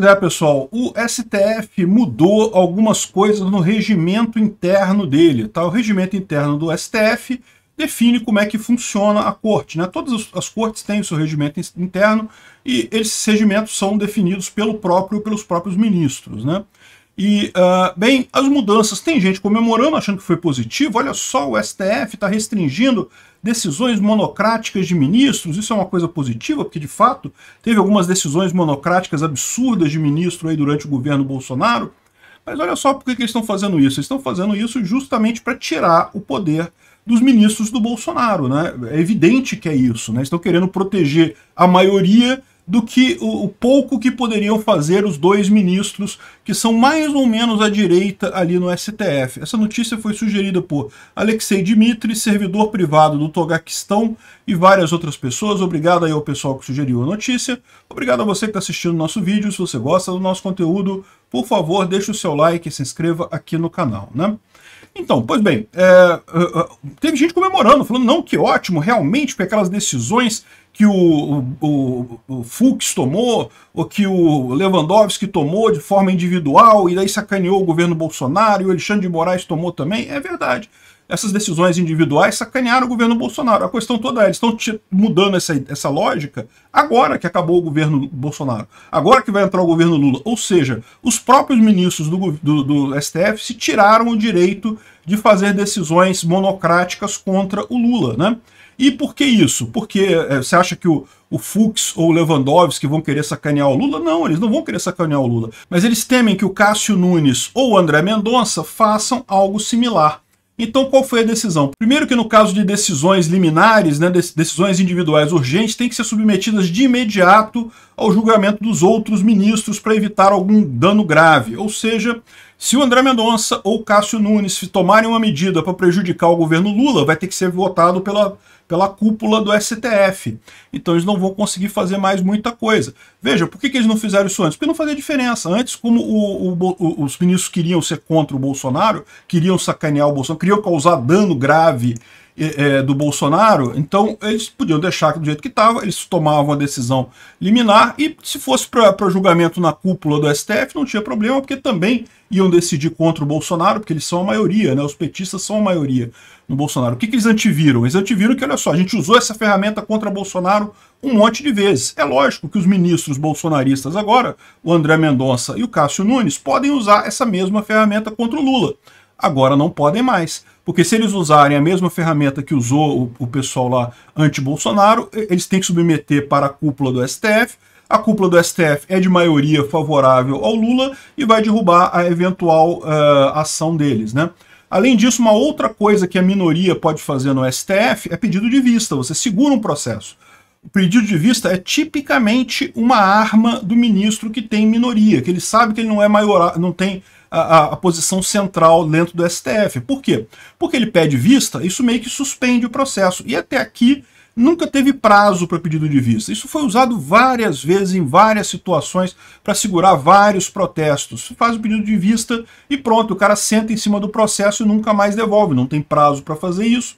É, pessoal, o STF mudou algumas coisas no regimento interno dele. Tá? O regimento interno do STF define como é que funciona a corte. Né? Todas as cortes têm o seu regimento interno e esses regimentos são definidos pelo próprio, pelos próprios ministros. Né? E, uh, bem, as mudanças, tem gente comemorando, achando que foi positivo, olha só, o STF está restringindo decisões monocráticas de ministros, isso é uma coisa positiva, porque de fato teve algumas decisões monocráticas absurdas de ministro aí durante o governo Bolsonaro, mas olha só por que, que eles estão fazendo isso, eles estão fazendo isso justamente para tirar o poder dos ministros do Bolsonaro, né? É evidente que é isso, né? Estão querendo proteger a maioria do que o, o, pouco que poderiam fazer os dois ministros que são mais ou menos à direita ali no STF. Essa notícia foi sugerida por Alexei Dmitri, servidor privado do Togaquistão e várias outras pessoas. Obrigado aí ao pessoal que sugeriu a notícia. Obrigado a você que está assistindo o nosso vídeo. Se você gosta do nosso conteúdo, por favor, deixe o seu like e se inscreva aqui no canal, né? Então, pois bem, é, é, é, teve gente comemorando, falando, não, que ótimo, realmente, porque aquelas decisões que o, o, o Fux tomou, ou que o Lewandowski tomou de forma individual, e daí sacaneou o governo Bolsonaro, e o Alexandre de Moraes tomou também, é verdade essas decisões individuais sacanearam o governo Bolsonaro. A questão toda é, eles estão mudando essa, essa lógica agora que acabou o governo Bolsonaro, agora que vai entrar o governo Lula. Ou seja, os próprios ministros do, do, do STF se tiraram o direito de fazer decisões monocráticas contra o Lula, né? E por que isso? Porque é, você acha que o, o Fux ou o Lewandowski vão querer sacanear o Lula? Não, eles não vão querer sacanear o Lula. Mas eles temem que o Cássio Nunes ou o André Mendonça façam algo similar. Então, qual foi a decisão? Primeiro que no caso de decisões liminares, né, decisões individuais urgentes, tem que ser submetidas de imediato ao julgamento dos outros ministros para evitar algum dano grave. Ou seja, se o André Mendonça ou o Cássio Nunes tomarem uma medida para prejudicar o governo Lula, vai ter que ser votado pela, pela cúpula do STF. Então eles não vão conseguir fazer mais muita coisa. Veja, por que, que eles não fizeram isso antes? Porque não fazia diferença. Antes, como o, o, os ministros queriam ser contra o Bolsonaro, queriam sacanear o Bolsonaro, queriam causar dano grave é, do Bolsonaro, então eles podiam deixar do jeito que estava, eles tomavam a decisão liminar e se fosse para julgamento na cúpula do STF não tinha problema, porque também iam decidir contra o Bolsonaro, porque eles são a maioria, né? os petistas são a maioria no Bolsonaro. O que, que eles antiviram? Eles antiviram que, olha só, a gente usou essa ferramenta contra Bolsonaro um monte de vezes. É lógico que os ministros bolsonaristas agora, o André Mendonça e o Cássio Nunes, podem usar essa mesma ferramenta contra o Lula agora não podem mais. Porque se eles usarem a mesma ferramenta que usou o, o pessoal lá anti-Bolsonaro, eles têm que submeter para a cúpula do STF. A cúpula do STF é de maioria favorável ao Lula e vai derrubar a eventual uh, ação deles, né? Além disso, uma outra coisa que a minoria pode fazer no STF é pedido de vista. Você segura um processo. O pedido de vista é tipicamente uma arma do ministro que tem minoria, que ele sabe que ele não é maior, não tem a, a, posição central dentro do STF. Por quê? Porque ele pede vista, isso meio que suspende o processo. E até aqui nunca teve prazo para pedido de vista. Isso foi usado várias vezes em várias situações para segurar vários protestos. Faz o pedido de vista e pronto, o cara senta em cima do processo e nunca mais devolve. Não tem prazo para fazer isso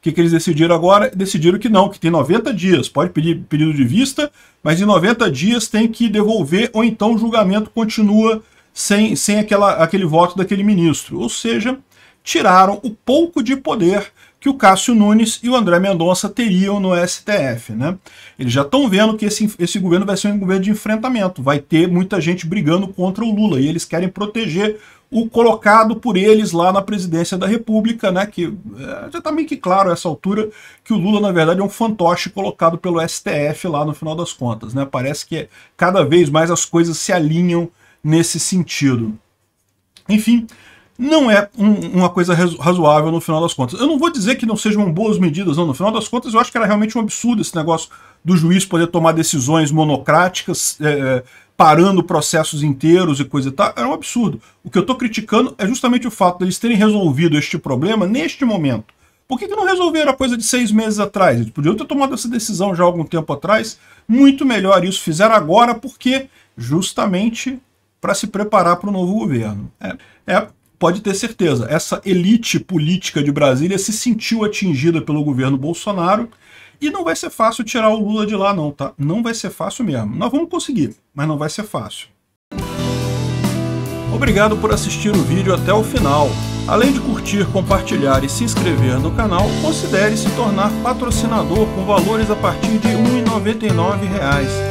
o que, que eles decidiram agora? Decidiram que não, que tem 90 dias. Pode pedir período de vista, mas em 90 dias tem que devolver, ou então o julgamento continua sem, sem aquela, aquele voto daquele ministro. Ou seja, tiraram o pouco de poder que o Cássio Nunes e o André Mendonça teriam no STF. Né? Eles já estão vendo que esse, esse governo vai ser um governo de enfrentamento, vai ter muita gente brigando contra o Lula, e eles querem proteger o colocado por eles lá na presidência da República, né? Que é, já está meio que claro a essa altura que o Lula, na verdade, é um fantoche colocado pelo STF lá no final das contas, né? Parece que cada vez mais as coisas se alinham nesse sentido. Enfim, não é um, uma coisa razoável no final das contas. Eu não vou dizer que não sejam boas medidas, não. No final das contas, eu acho que era realmente um absurdo esse negócio do juiz poder tomar decisões monocráticas, é, é parando processos inteiros e coisa e tal. Era um absurdo. O que eu estou criticando é justamente o fato deles terem resolvido este problema neste momento. Por que, que não resolveram a coisa de seis meses atrás? Eles podiam ter tomado essa decisão já há algum tempo atrás. Muito melhor isso fizeram agora, porque justamente para se preparar para o novo governo. É, é pode ter certeza, essa elite política de Brasília se sentiu atingida pelo governo Bolsonaro e não vai ser fácil tirar o Lula de lá não, tá? Não vai ser fácil mesmo. Nós vamos conseguir, mas não vai ser fácil. Obrigado por assistir o vídeo até o final. Além de curtir, compartilhar e se inscrever no canal, considere se tornar patrocinador com valores a partir de R$ 1,99